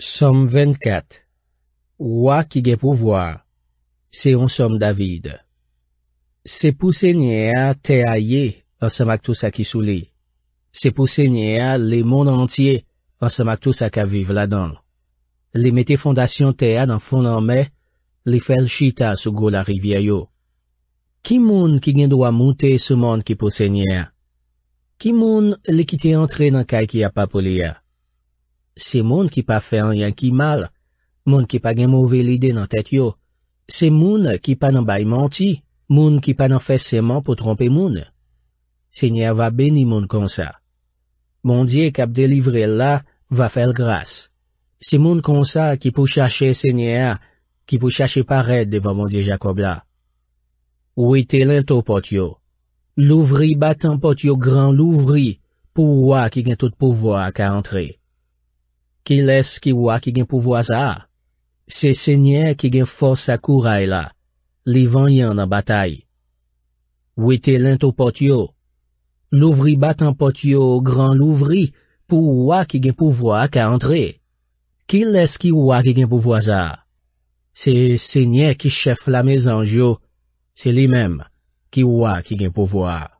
SOM 24 WAKI GE POUVOIR SE ON SOM DAVID SE POU SENYE A TE AYE AN SAMAKTUSA KI SOULI SE POU SENYE A LE MON ANTIYE AN SAMAKTUSA KA VI VLADAN LE METE FONDASYON TE A DAN FONDAN ME LE FELCHITA SOU GOLA RIVYAYO KI MOUN KI GEN DOA MOUTE SE MON KI POU SENYE A KI MOUN LE KITE ENTRE DAN KAYKI YA PAPOLIYA Se moun ki pa fè an yankimal, moun ki pa gen mouvel ide nan tèt yo, se moun ki pa nan bay manti, moun ki pa nan fè seman pou trompe moun. Senye a va beni moun konsa. Moun diye kap delivre la, va fèl grase. Se moun konsa ki pou chache senye a, ki pou chache paret devan moun diye Jacob la. Ou ite lento pot yo. Louvri batan pot yo gran louvri pou wak gen tout pouvo ak a antre. Kil es ki wak i gen pouvoa zaa? Se se nyè ki gen fòs akoura e la. Li van yon nan bataï. Ou ete lento pot yo? Louvri bat an pot yo gran louvri pou wak i gen pouvoa ka antre. Kil es ki wak i gen pouvoa zaa? Se se nyè ki chef la mezan jo, se li menm ki wak i gen pouvoa.